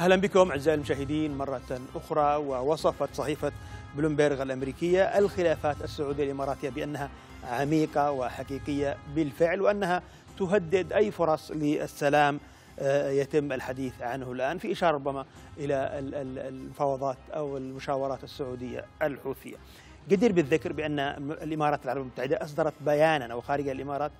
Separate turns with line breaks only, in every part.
أهلا بكم أعزائي المشاهدين مرة أخرى ووصفت صحيفة بلومبيرغ الأمريكية الخلافات السعودية الإماراتية بأنها عميقة وحقيقية بالفعل وأنها تهدد أي فرص للسلام آه، يتم الحديث عنه الآن في إشارة ربما إلى المفاوضات أو المشاورات السعودية الحوثية جدير بالذكر بأن الإمارات العربية المتحدة أصدرت بيانا أو خارج الإمارات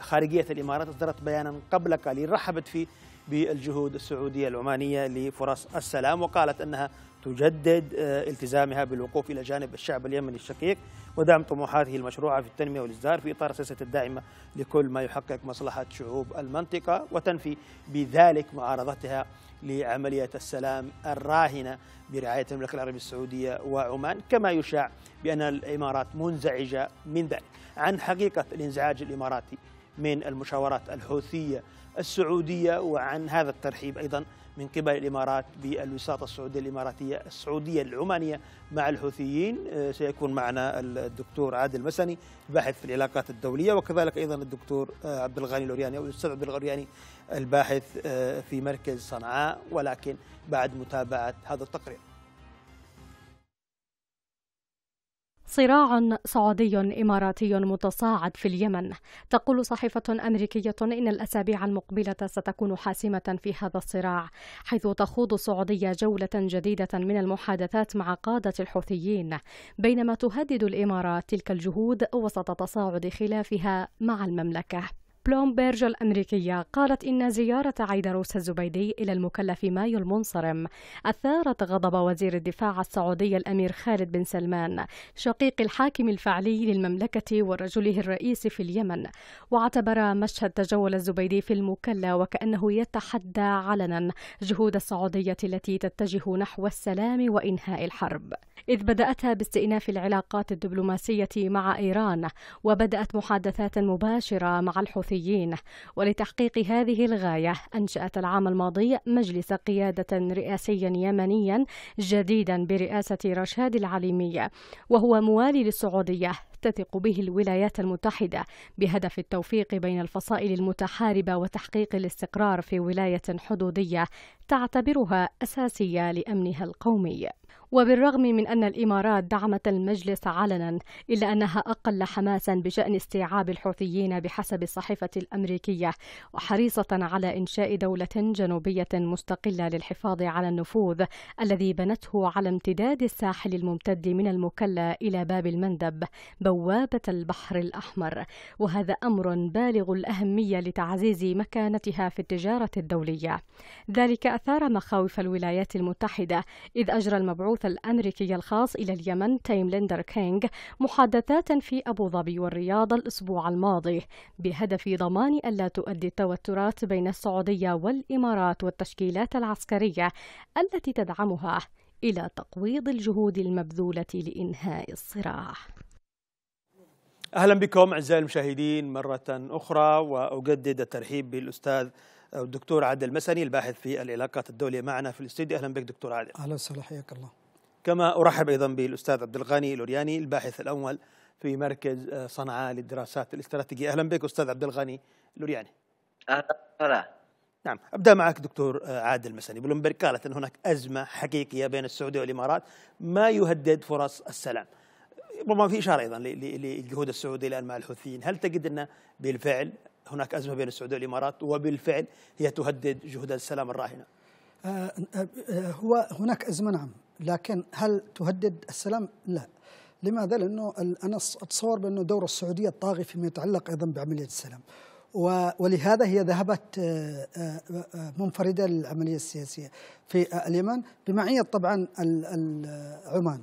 خارجية الإمارات أصدرت بيانا قبل قليل رحبت فيه بالجهود السعودية العمانية لفرص السلام وقالت أنها تجدد آه، التزامها بالوقوف إلى جانب الشعب اليمني الشقيق ودعم طموحاته المشروعة في التنمية والإزدهار في إطار السياسة الداعمة لكل ما يحقق مصلحة شعوب المنطقة وتنفي بذلك معارضتها لعملية السلام الراهنة برعاية المملكة العربية السعودية وعمان كما يشاع بأن الإمارات منزعجة من ذلك عن حقيقة الانزعاج الإماراتي من المشاورات الحوثية السعودية وعن هذا الترحيب أيضا من قبل الإمارات بالوساطة السعودية الإماراتية السعودية العمانية مع الحوثيين آه، سيكون معنا الدكتور عادل مسني الباحث في العلاقات الدولية وكذلك أيضا الدكتور آه، عبد الغني الورياني أو الأستاذ عبد الغني الباحث آه، في مركز صنعاء ولكن بعد متابعة هذا التقرير
صراع سعودي إماراتي متصاعد في اليمن تقول صحيفة أمريكية إن الأسابيع المقبلة ستكون حاسمة في هذا الصراع حيث تخوض السعودية جولة جديدة من المحادثات مع قادة الحوثيين بينما تهدد الإمارات تلك الجهود وسط تصاعد خلافها مع المملكة بلومبيرج الأمريكية قالت إن زيارة عيدروس الزبيدي إلى المكلف مايو المنصرم أثارت غضب وزير الدفاع السعودي الأمير خالد بن سلمان شقيق الحاكم الفعلي للمملكة ورجله الرئيس في اليمن واعتبر مشهد تجول الزبيدي في المكلا وكأنه يتحدى علنا جهود السعودية التي تتجه نحو السلام وإنهاء الحرب إذ بدأتها باستئناف العلاقات الدبلوماسية مع إيران وبدأت محادثات مباشرة مع الحوثي الأردنيين ولتحقيق هذه الغاية أنشأت العام الماضي مجلس قيادة رئاسيا يمنيا جديدا برئاسة رشاد العليمي وهو موالي للسعودية تثق به الولايات المتحدة بهدف التوفيق بين الفصائل المتحاربة وتحقيق الاستقرار في ولاية حدودية تعتبرها أساسية لأمنها القومي وبالرغم من أن الإمارات دعمت المجلس علنا إلا أنها أقل حماسا بشأن استيعاب الحوثيين بحسب الصحيفة الأمريكية وحريصة على إنشاء دولة جنوبية مستقلة للحفاظ على النفوذ الذي بنته على امتداد الساحل الممتد من المكلا إلى باب المندب بوابة البحر الأحمر وهذا أمر بالغ الأهمية لتعزيز مكانتها في التجارة الدولية ذلك أثار مخاوف الولايات المتحدة إذ أجرى المبعوث الأمريكي الخاص إلى اليمن تيم ليندر كينغ محادثات في أبو ظبي والرياض الأسبوع الماضي بهدف ضمان ألا تؤدي التوترات بين السعودية والإمارات والتشكيلات العسكرية التي تدعمها إلى تقويض الجهود المبذولة لإنهاء الصراع
أهلا بكم أعزائي المشاهدين مرة أخرى وأجدد الترحيب بالأستاذ الدكتور عادل مسني الباحث في العلاقات الدولية معنا في الاستديو أهلا بك دكتور عادل
أهلا وسهلا حياك الله
كما أرحب أيضا بالأستاذ عبد الغني الورياني الباحث الأول في مركز صنعاء للدراسات الاستراتيجية أهلا بك أستاذ عبد الغني الورياني أهلا نعم ابدا معك دكتور عادل مسني بلومبرج قالت ان هناك ازمه حقيقيه بين السعوديه والامارات ما يهدد فرص السلام ربما في اشاره ايضا للجهود السعوديه الان مع الحوثيين هل تجد ان بالفعل هناك أزمة بين السعودية والإمارات وبالفعل هي تهدد جهود السلام الراهنة
آه، آه، هو هناك أزمة نعم لكن هل تهدد السلام؟ لا لماذا؟ لأنه أنا أتصور بأنه دور السعودية الطاغي فيما يتعلق أيضا بعملية السلام ولهذا هي ذهبت آه، منفردة للعملية السياسية في اليمن بمعية طبعا عمان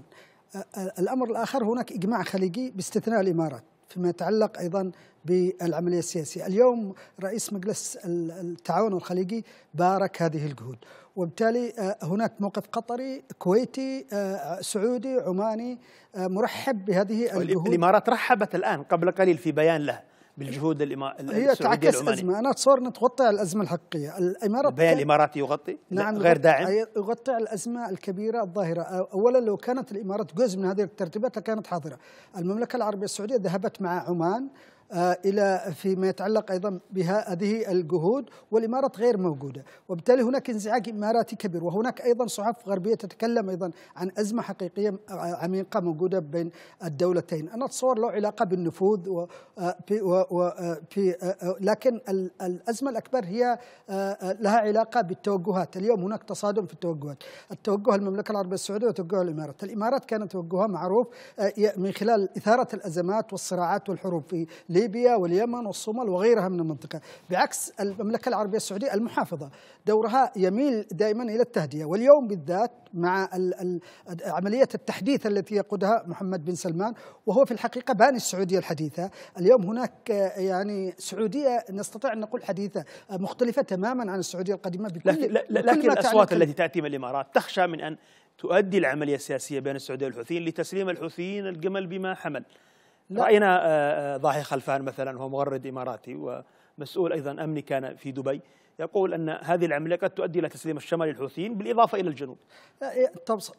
الأمر الآخر هناك إجماع خليجي باستثناء الإمارات فيما يتعلق أيضا بالعملية السياسية اليوم رئيس مجلس التعاون الخليجي بارك هذه الجهود وبالتالي آه، هناك موقف قطري كويتي آه، سعودي عماني آه، مرحب
بهذه الجهود الإمارات رحبت الآن قبل قليل في بيان له بالجهود الإما... هي تعكس العماني. ازمه
انا اتصور انها تغطي على الازمه الحقيقيه الامارات البيان الاماراتي
يغطي نعم غير داعم
يغطي على الازمه الكبيره الظاهره اولا لو كانت الامارات جزء من هذه الترتيبات لكانت حاضره المملكه العربيه السعوديه ذهبت مع عمان آه، الى فيما يتعلق ايضا بها هذه الجهود والامارات غير موجوده، وبالتالي هناك انزعاج اماراتي كبير وهناك ايضا صحف غربيه تتكلم ايضا عن ازمه حقيقيه عميقه موجوده بين الدولتين، انا اتصور له علاقه بالنفوذ و آه، في آه، لكن الازمه الاكبر هي لها علاقه بالتوجهات، اليوم هناك تصادم في التوجهات، التوجه المملكه العربيه السعوديه وتوجه الامارات، الامارات كان توجهها معروف من خلال اثاره الازمات والصراعات والحروب في ليبيا واليمن والصومال وغيرها من المنطقة بعكس المملكة العربية السعودية المحافظة دورها يميل دائما إلى التهدئة واليوم بالذات مع عملية التحديث التي يقودها محمد بن سلمان وهو في الحقيقة باني السعودية الحديثة اليوم هناك يعني سعودية نستطيع أن نقول حديثة مختلفة تماما عن السعودية القديمة بكل لكن, لكن الأصوات التي
تأتي من الإمارات تخشى من أن تؤدي العملية السياسية بين السعودية والحوثيين لتسليم الحوثيين الجمل بما حمل لا. رأينا آه، آه، ضاحي خلفان مثلا هو مغرد إماراتي ومسؤول أيضا أمني كان في دبي يقول أن هذه العملية قد تؤدي إلى تسليم الشمال للحوثيين بالإضافة إلى الجنوب
إيه،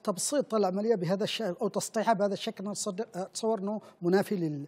تبسيط العملية بهذا الشكل أو تسطيحها بهذا الشكل أه، أتصور أنه منافي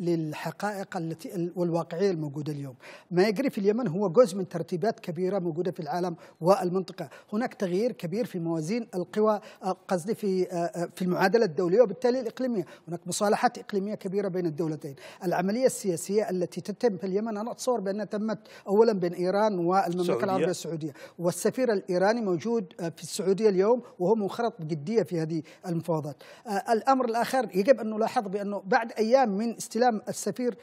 للحقائق التي والواقعية الموجودة اليوم ما يجري في اليمن هو جزء من ترتيبات كبيرة موجودة في العالم والمنطقة هناك تغيير كبير في موازين القوى قصدي في أه، أه، في المعادلة الدولية وبالتالي الإقليمية هناك مصالحات إقليمية كبيرة بين الدولتين العملية السياسية التي تتم في اليمن أنا أتصور بأنها تمت أولا بين إيران و والمملكة المملكة العربية السعودية والسفير الإيراني موجود آه، في السعودية اليوم وهو منخرط بجدية في هذه المفاوضات آه، الأمر الآخر يجب أن نلاحظ بأنه بعد أيام من استلام السفير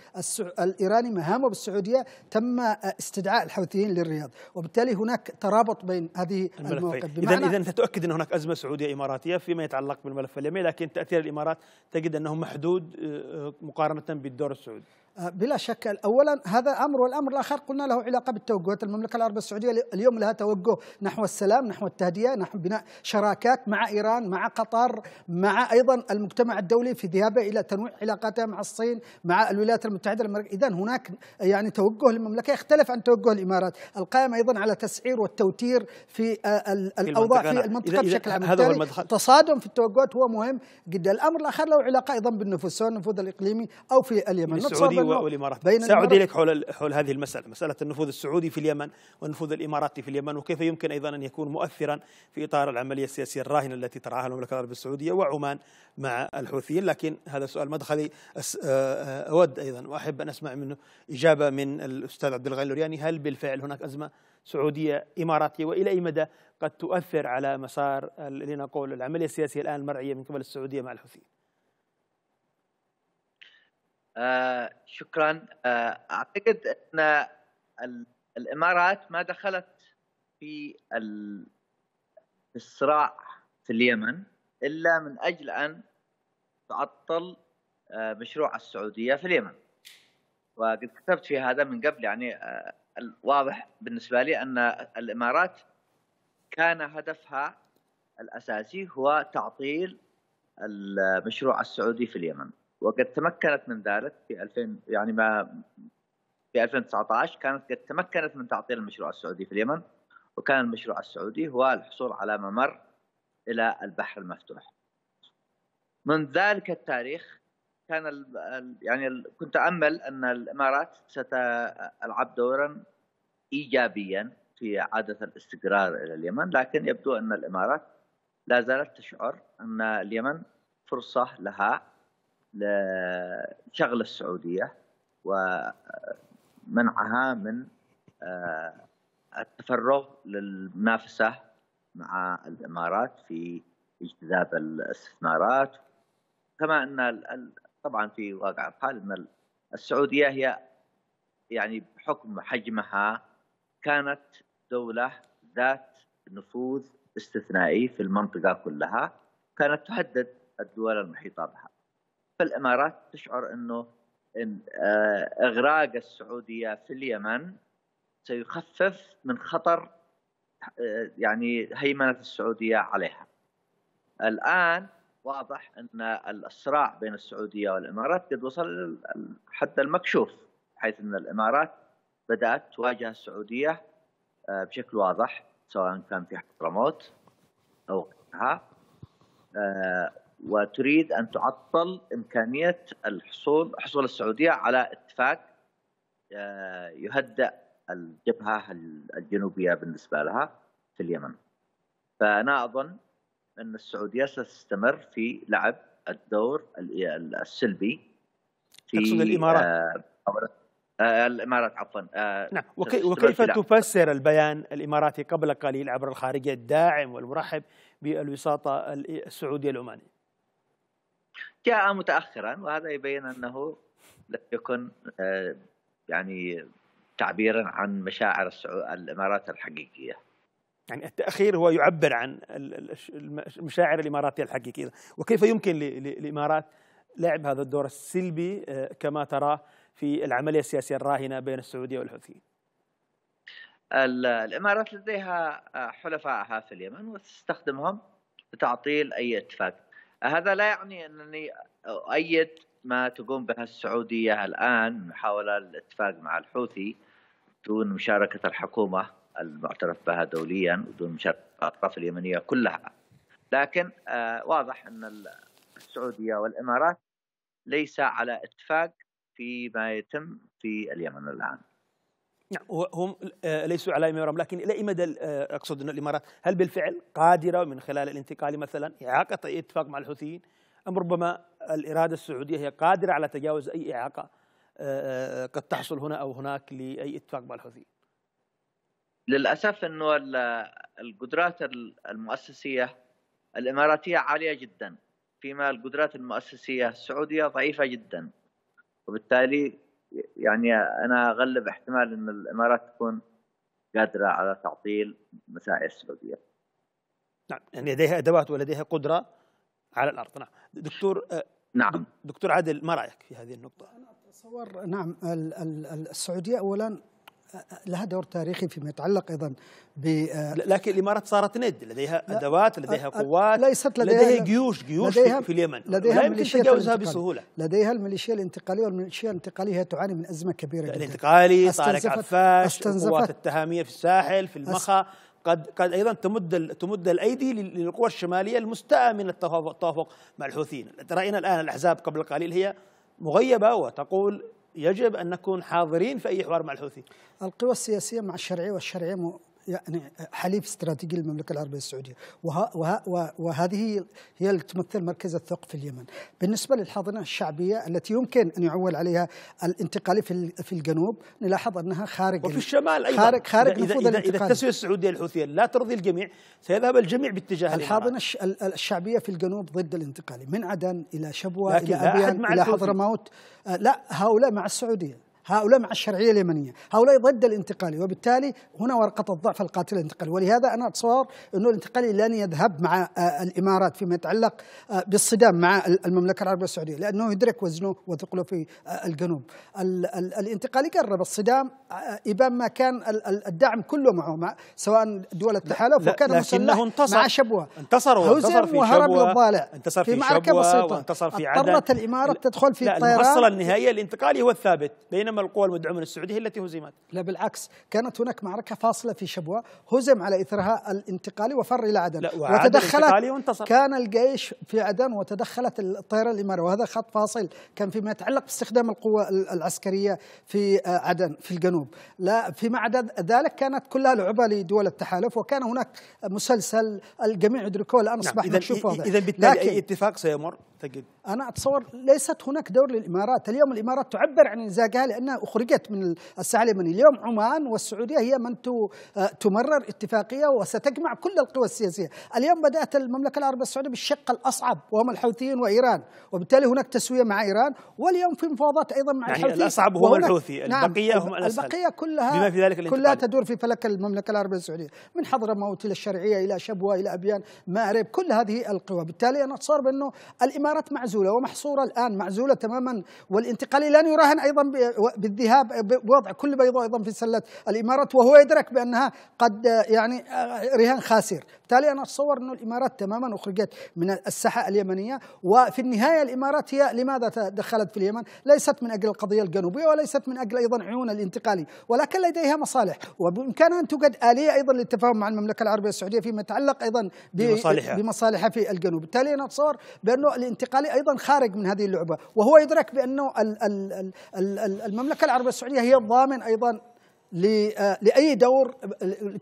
الإيراني مهامه بالسعودية تم آه، استدعاء الحوثيين للرياض وبالتالي هناك ترابط بين هذه المواقف إذا إذا أنت
تؤكد أن هناك أزمة سعودية إماراتية فيما يتعلق بالملف اليمني لكن تأثير الإمارات تجد أنه محدود مقارنة بالدور السعودي
آه، بلا شك اولا هذا امر والامر الاخر قلنا له علاقه بالتوجهات المملكه العربيه السعوديه اليوم لها توجه نحو السلام نحو التهدئه نحو بناء شراكات مع ايران مع قطر مع ايضا المجتمع الدولي في ذهابه الى تنويع علاقاتها مع الصين مع الولايات المتحده الامريكيه اذا هناك يعني توجه للمملكه يختلف عن توجه الامارات القائم ايضا على تسعير والتوتير في آه، الاوضاع في المنطقه إذا بشكل عام هذا هو المدخل تصادم في التوجهات هو مهم جدا الامر الاخر له علاقه ايضا بالنفوذ سواء النفوذ الاقليمي او في اليمن والامارات بين ساعود اليك
حول حول هذه المساله مساله النفوذ السعودي في اليمن والنفوذ الاماراتي في اليمن وكيف يمكن ايضا ان يكون مؤثرا في اطار العمليه السياسيه الراهنه التي ترعاها المملكه العربيه السعوديه وعمان مع الحوثيين لكن هذا سؤال مدخلي آه، آه، اود ايضا واحب ان اسمع منه اجابه من الاستاذ عبد الغني اللورياني هل بالفعل هناك ازمه سعوديه اماراتيه والى اي مدى قد تؤثر على مسار لنقول العمليه السياسيه الان المرعيه من قبل السعوديه مع الحوثيين
آه، شكرا آه اعتقد ان الامارات ما دخلت في الصراع في اليمن الا من اجل ان تعطل آه مشروع السعوديه في اليمن وقد كتبت في هذا من قبل يعني آه الواضح بالنسبه لي ان الامارات كان هدفها الاساسي هو تعطيل المشروع السعودي في اليمن وقد تمكنت من ذلك في 2000 يعني ما في 2019 كانت قد تمكنت من تعطيل المشروع السعودي في اليمن وكان المشروع السعودي هو الحصول على ممر الى البحر المفتوح. من ذلك التاريخ كان الـ يعني الـ كنت امل ان الامارات ستلعب دورا ايجابيا في اعاده الاستقرار الى اليمن، لكن يبدو ان الامارات لا زالت تشعر ان اليمن فرصه لها لشغل السعوديه ومنعها من آه، التفرغ للمنافسه مع الامارات في اجتذاب الاستثمارات كما ان طبعا في واقع الحال ان السعوديه هي يعني بحكم حجمها كانت دوله ذات نفوذ استثنائي في المنطقه كلها كانت تهدد الدول المحيطه بها الامارات تشعر انه إن آه، اغراق السعوديه في اليمن سيخفف من خطر آه، يعني هيمنه السعوديه عليها. الان واضح ان الصراع بين السعوديه والامارات قد وصل حتى المكشوف حيث ان الامارات بدات تواجه السعوديه آه، بشكل واضح سواء كان في حضرموت او غيرها وتريد ان تعطل امكانيه الحصول حصول السعوديه على اتفاق آه، يهدئ الجبهه الجنوبيه بالنسبه لها في اليمن. فانا اظن ان السعوديه ستستمر في لعب الدور السلبي في تقصد الامارات آه, آه، الامارات عفوا آه نعم وكي وكيف
تفسر البيان الاماراتي قبل قليل عبر الخارجيه الداعم والمرحب بالوساطه السعوديه العمانيه؟
جاء متاخرا وهذا يبين انه لم يكن آه، يعني تعبيرا عن مشاعر الامارات الحقيقيه
يعني التاخير
هو يعبر عن
المشاعر الاماراتيه الحقيقيه وكيف يمكن للامارات لعب هذا الدور السلبي آه، كما تراه في العمليه السياسيه الراهنه بين السعوديه والحوثيين
الامارات لديها حلفائها في اليمن وتستخدمهم لتعطيل اي اتفاق هذا لا يعني انني اؤيد ما تقوم به السعوديه الان من محاوله الاتفاق مع الحوثي دون مشاركه الحكومه المعترف بها دوليا ودون مشاركه الاطراف اليمنيه كلها. لكن آه، واضح ان السعوديه والامارات ليس على اتفاق فيما يتم في اليمن الان.
نعم. هم آه، ليسوا على يرام لكن الى اي مدى اقصد ان الامارات هل بالفعل قادره من خلال الانتقال مثلا اعاقه اي طيب، اتفاق مع الحوثيين ام ربما الاراده السعوديه هي قادره على تجاوز اي اعاقه آه، آه، قد تحصل هنا او هناك لاي اتفاق
مع الحوثيين؟ للاسف انه القدرات المؤسسيه الاماراتيه عاليه جدا فيما القدرات المؤسسيه السعوديه ضعيفه جدا وبالتالي يعني انا اغلب احتمال ان الامارات تكون قادره على تعطيل مساعي السعوديه.
نعم يعني لديها ادوات ولديها قدره على الارض نعم دكتور آه، نعم دكتور عادل ما رايك في هذه النقطه؟ انا
اتصور نعم السعوديه اولا لها دور تاريخي فيما يتعلق ايضا ب
لكن الامارات صارت ند لديها ادوات لديها قوات ليست لديها, لديها جيوش جيوش لديها في اليمن لديها لا يمكن تجاوزها بسهوله
لديها الميليشيا الانتقاليه والميليشيا الانتقاليه هي تعاني من ازمه كبيره جدا الانتقالي طارق عفاش القوات
التهاميه في الساحل في المخا قد قد ايضا تمد تمد الايدي للقوى الشماليه المستاءه من التوافق مع الحوثيين راينا الان الاحزاب قبل قليل هي مغيبه وتقول يجب ان نكون حاضرين في اي حوار مع الحوثي
القوى السياسيه مع الشرعيه والشرعيه يعني حليف استراتيجي للمملكه العربيه السعوديه وه وه وهذه هي اللي تمثل مركز الثقل في اليمن بالنسبه للحاضنه الشعبيه التي يمكن ان يعول عليها الانتقالي في في الجنوب نلاحظ انها خارج
وفي الشمال ايضا خارج خارج إذا إذا, اذا التسويه السعوديه الحوثيه لا ترضي الجميع سيذهب الجميع
باتجاه الحاضنه الشعبيه في الجنوب ضد الانتقالي من عدن الى شبوه الى ابيان الى حضرموت آه، لا هؤلاء مع السعوديه هؤلاء مع الشرعية اليمنية هؤلاء ضد الانتقالي وبالتالي هنا ورقة الضعف القاتل الانتقالي ولهذا أنا أتصور أنه الانتقالي لن يذهب مع آه، الإمارات فيما يتعلق آه، بالصدام مع المملكة العربية السعودية لأنه يدرك وزنه وثقله في آه، الجنوب الانتقالي قرب الصدام إبان ما كان الدعم كله معه مع سواء دول التحالف وكان مسلح انتصر مع شبوة انتصر انتصر في وهرب للضالع انتصر في, في معركة بسيطة انتصر في عدن اضطرت الإمارات تدخل في الطيران المحصلة النهائية
الانتقالي هو الثابت بينما القوى المدعومة من السعودية التي هزمت لا
بالعكس كانت هناك معركة فاصلة في شبوة هزم على إثرها الانتقالي وفر إلى عدن لا وتدخلت كان الجيش في عدن وتدخلت الطائرة الإمارة وهذا خط فاصل كان فيما يتعلق باستخدام القوة العسكرية في آه، عدن في الجنوب لا فيما عدا ذلك كانت كلها لعبة لدول التحالف وكان هناك مسلسل الجميع يدركوه الآن أصبح نعم. نشوف إذا بالتالي لكن أي
اتفاق سيمر تجد
أنا أتصور ليست هناك دور للإمارات اليوم الإمارات تعبر عن انزاجها لأنها أخرجت من الساحل اليمني اليوم عمان والسعودية هي من تمرر اتفاقية وستجمع كل القوى السياسية اليوم بدأت المملكة العربية السعودية بالشق الأصعب وهم الحوثيين وإيران وبالتالي هناك تسوية مع إيران واليوم في مفاوضات أيضا مع يعني الحوثيين الأصعب هو الحوثي نعم، البقية نعم هم الأسهل البقية كلها بما في ذلك كلها تدور في فلك المملكة العربية السعودية من حضرموت إلى الشرعية إلى شبوة إلى أبيان مأرب كل هذه القوى بالتالي أنا أتصور بأنه الإمارات صارت معزولة ومحصورة الآن معزولة تماما والانتقالي لن يراهن أيضا بالذهاب بوضع كل بيضاء أيضا في سلة الإمارات وهو يدرك بأنها قد يعني آه، رهان خاسر بالتالي أنا أتصور انه الإمارات تماما أخرجت من الساحة اليمنية وفي النهاية الإمارات هي لماذا تدخلت في اليمن ليست من أجل القضية الجنوبية وليست من أجل أيضا عيون الانتقالي ولكن لديها مصالح وبإمكانها أن توجد آلية أيضا للتفاهم مع المملكة العربية السعودية فيما يتعلق أيضا بمصالحها, بمصالحها في الجنوب بالتالي أنا أتصور بأنه الانتقالي أيضا خارج من هذه اللعبة وهو يدرك بأنه المملكة العربية السعودية هي الضامن أيضا آه، لاي دور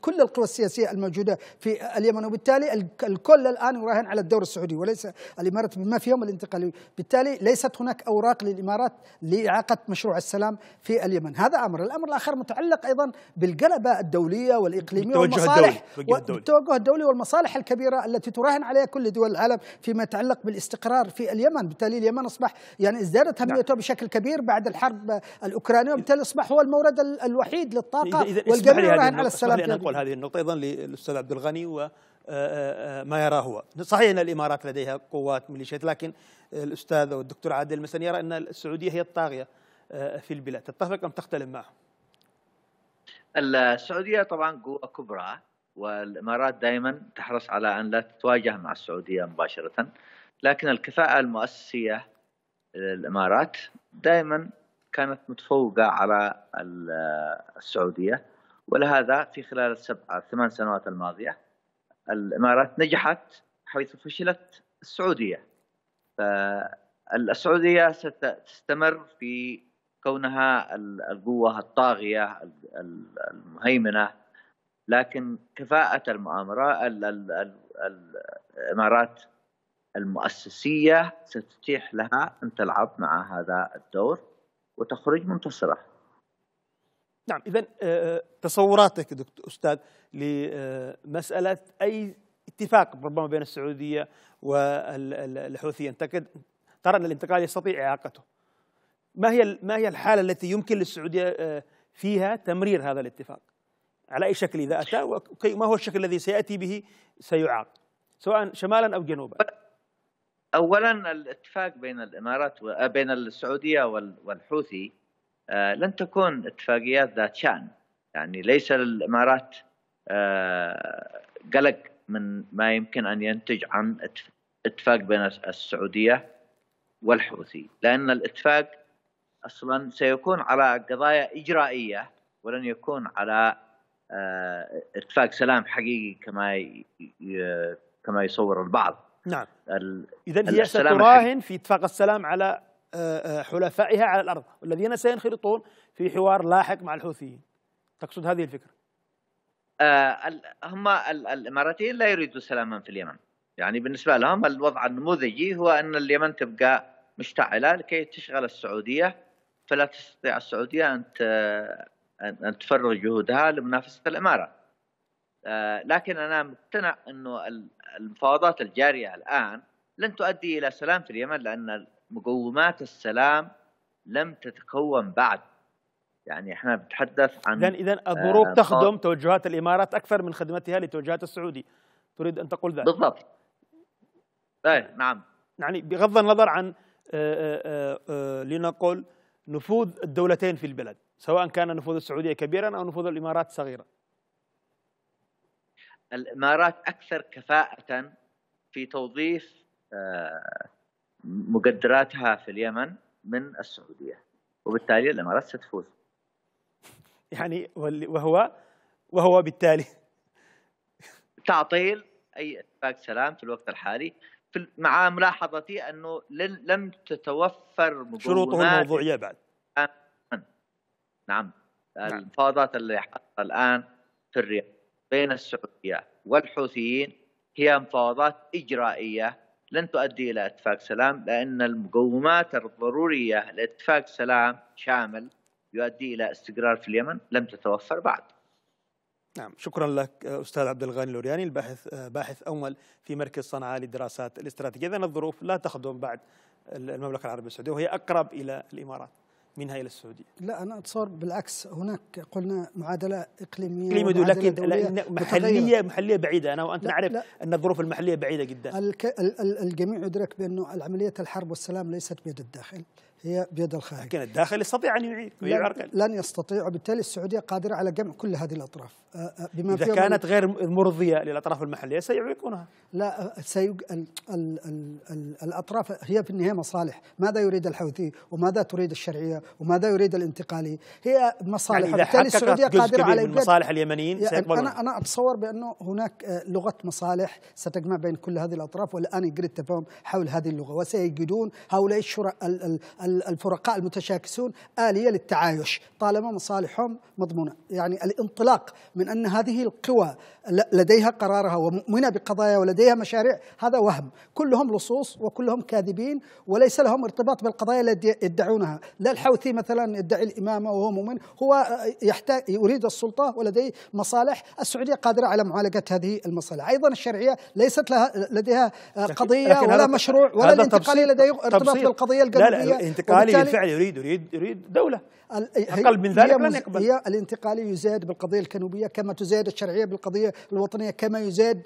كل القوى السياسيه الموجوده في اليمن وبالتالي الكل الان يراهن على الدور السعودي وليس الامارات بما في يوم الانتقالي بالتالي ليست هناك اوراق للامارات لاعاقه مشروع السلام في اليمن هذا امر الامر الاخر متعلق ايضا بالقلبه الدوليه والاقليميه والمصالح والتوجه الدولي والمصالح الكبيره التي تراهن عليها كل دول العالم فيما يتعلق بالاستقرار في اليمن بالتالي اليمن اصبح يعني ازدادت اهميته نعم. بشكل كبير بعد الحرب الاوكرانيه وبالتالي اصبح هو المورد الوحيد الطاقه إذا إذا والجميع راهن على السلام أنا أقول
هذه النقطة أيضا للأستاذ عبد الغني و آه، آه، آه، ما يراه هو صحيح أن الإمارات لديها قوات ميليشيات لكن الأستاذ والدكتور عادل المسني يرى أن السعودية هي الطاغية في البلاد تتفق أم تختلف معه
السعودية طبعا قوة كبرى والإمارات دائما تحرص على أن لا تتواجه مع السعودية مباشرة لكن الكفاءة المؤسسية للإمارات دائما كانت متفوقة على السعودية ولهذا في خلال السبعة ثمان سنوات الماضية الإمارات نجحت حيث فشلت السعودية السعودية ستستمر في كونها القوة الطاغية المهيمنة لكن كفاءة المؤامرة الإمارات المؤسسية ستتيح لها أن تلعب مع هذا الدور وتخرج منتصرة
نعم إذا آه، آه، تصوراتك دكتور أستاذ لمسألة أي اتفاق ربما بين السعودية والحوثيين ترى أن الانتقال يستطيع إعاقته ما هي ما هي الحالة التي يمكن للسعودية آه، فيها تمرير هذا الاتفاق على أي شكل إذا أتى وما هو الشكل الذي سيأتي به سيعاق سواء شمالا أو جنوبا
اولا الاتفاق بين الامارات و... آه، بين السعوديه والحوثي آه، لن تكون اتفاقيات ذات شان يعني ليس للامارات آه، قلق من ما يمكن ان ينتج عن اتفاق بين السعوديه والحوثي لان الاتفاق اصلا سيكون على قضايا اجرائيه ولن يكون على اتفاق سلام حقيقي كما كما يصور البعض نعم إذا هي ستراهن
في اتفاق السلام على آه، آه، حلفائها على الأرض والذين سينخرطون في حوار لاحق مع الحوثيين تقصد هذه الفكرة
آه هم الإماراتيين لا يريدوا سلاما في اليمن يعني بالنسبة لهم الوضع النموذجي هو أن اليمن تبقى مشتعلة لكي تشغل السعودية فلا تستطيع السعودية أن أن تفرغ جهودها لمنافسة الإمارات آه، لكن انا مقتنع انه المفاوضات الجاريه الان لن تؤدي الى سلام في اليمن لان مقومات السلام لم تتكون بعد يعني احنا بنتحدث عن اذا اذا الظروف آه تخدم
توجهات الامارات اكثر من خدمتها لتوجهات السعودي تريد ان تقول ذلك بالضبط اي طيب، نعم يعني بغض النظر عن آه، آه، لنقل نفوذ الدولتين في البلد سواء كان نفوذ السعوديه كبيرا او نفوذ الامارات صغيرا
الامارات اكثر كفاءه في توظيف آه، مقدراتها في اليمن من السعوديه وبالتالي الامارات ستفوز
يعني وهو وهو بالتالي
تعطيل اي اتفاق سلام في الوقت الحالي في مع ملاحظتي انه لم تتوفر شروطه الموضوعيه بعد نعم, نعم. المفاوضات اللي حصلت الان في الرياض بين السعودية والحوثيين هي مفاوضات إجرائية لن تؤدي إلى اتفاق سلام لأن المقومات الضرورية لاتفاق سلام شامل يؤدي إلى استقرار في اليمن لم تتوفر بعد
نعم شكرا لك استاذ عبد الغني اللورياني الباحث باحث اول في مركز صنعاء للدراسات الاستراتيجيه اذا الظروف لا تخدم بعد المملكه العربيه السعوديه وهي اقرب الى الامارات منها الى السعوديه؟
لا انا اتصور بالعكس هناك قلنا معادله اقليميه اقليميه دولية لكن دولية محليه متغيرة.
محليه بعيده انا وانت لا نعرف لا ان الظروف المحليه بعيده جدا
الك... الجميع يدرك بانه عمليه الحرب والسلام ليست بيد الداخل
هي بيد الخارج لكن الداخل يستطيع أن يعيد ويعرقل
لن يستطيع وبالتالي السعودية قادرة على جمع كل هذه الأطراف
بما إذا كانت غير مرضية للأطراف المحلية سيعيقونها
لا سيج... ال... ال... ال... ال... الأطراف هي في النهاية مصالح ماذا يريد الحوثي وماذا تريد الشرعية وماذا يريد الانتقالي هي مصالح يعني وبالتالي السعودية قادرة على من مصالح اليمنيين يعني أنا أنا أتصور بأنه هناك لغة مصالح ستجمع بين كل هذه الأطراف والآن يجري التفاهم حول هذه اللغة وسيجدون هؤلاء الشرع ال... ال... الفرقاء المتشاكسون آلية للتعايش طالما مصالحهم مضمونة يعني الانطلاق من أن هذه القوى لديها قرارها ومؤمنة بقضايا ولديها مشاريع هذا وهم كلهم لصوص وكلهم كاذبين وليس لهم ارتباط بالقضايا التي يدعونها لا الحوثي مثلا يدعي الإمامة وهو مؤمن هو يحتاج يريد السلطة ولديه مصالح السعودية قادرة على معالجة هذه المصالح أيضا الشرعية ليست لها لديها قضية ولا مشروع ولا الانتقالي لديه ارتباط بالقضية القضية انت الانتقالي بالفعل يريد
يريد يريد دولة
أقل من ذلك لن يقبل هي الانتقالي يزاد بالقضية الكنوبية كما تزاد الشرعية بالقضية الوطنية كما يزاد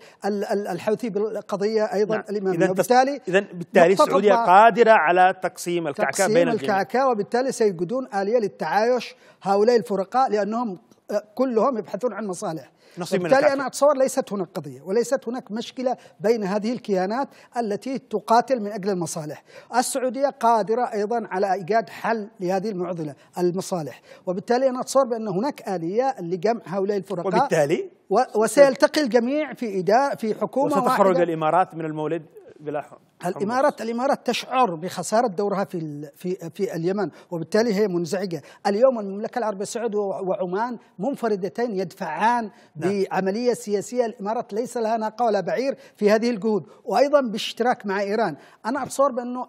الحوثي بالقضية أيضا نعم. الإمامية وبالتالي إذا
بالتالي السعودية قادرة على تقسيم الكعكة تقسيم بين الكعكة
وبالتالي سيجدون آلية للتعايش هؤلاء الفرقاء لأنهم آه، كلهم يبحثون عن مصالح نصيب من أنا أتصور ليست هناك قضية وليست هناك مشكلة بين هذه الكيانات التي تقاتل من أجل المصالح السعودية قادرة أيضا على إيجاد حل لهذه المعضلة المصالح وبالتالي أنا أتصور بأن هناك آلية لجمع هؤلاء الفرقاء وبالتالي وسيلتقي الجميع في إداء في حكومة وستخرج واحدة.
الإمارات من المولد بلا حكم
الامارات الامارات تشعر بخساره دورها في في في اليمن وبالتالي هي منزعجه اليوم المملكه العربيه السعوديه وعمان منفردتين يدفعان نعم. بعمليه سياسيه الامارات ليس لها ناقه ولا بعير في هذه الجهود وايضا باشتراك مع ايران انا اتصور بانه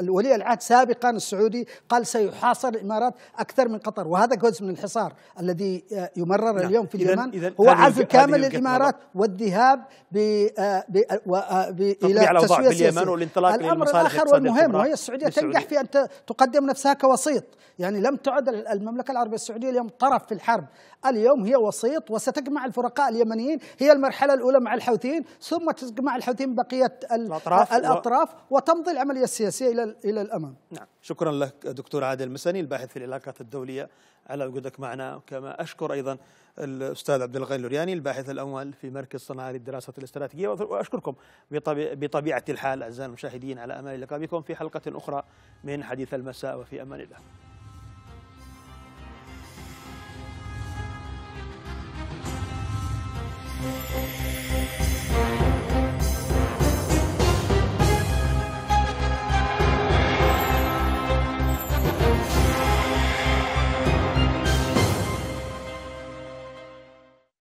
الولي العهد سابقا السعودي قال سيحاصر الامارات اكثر من قطر وهذا جزء من الحصار الذي آه، يمرر نعم. اليوم في اليمن هو عزل كامل للامارات والذهاب ب آه، آه، الى على والاوضاع باليمن والانطلاق للمصالح الامر الاخر والمهم وهي السعوديه تنجح في ان تقدم نفسها كوسيط يعني لم تعد المملكه العربيه السعوديه اليوم طرف في الحرب اليوم هي وسيط وستجمع الفرقاء اليمنيين هي المرحله الاولى مع الحوثيين ثم تجمع الحوثيين بقيه الاطراف, الأطراف و... وتمضي العمليه السياسيه الى الى
الامام نعم شكرا لك دكتور عادل المسني الباحث في العلاقات الدوليه على وجودك معنا كما أشكر أيضا الأستاذ عبد الغني اللورياني الباحث الأول في مركز صنعاء للدراسات الاستراتيجية وأشكركم بطبيعة الحال أعزائي المشاهدين على أمل اللقاء بكم في حلقة أخرى من حديث المساء وفي أمان الله Thank you.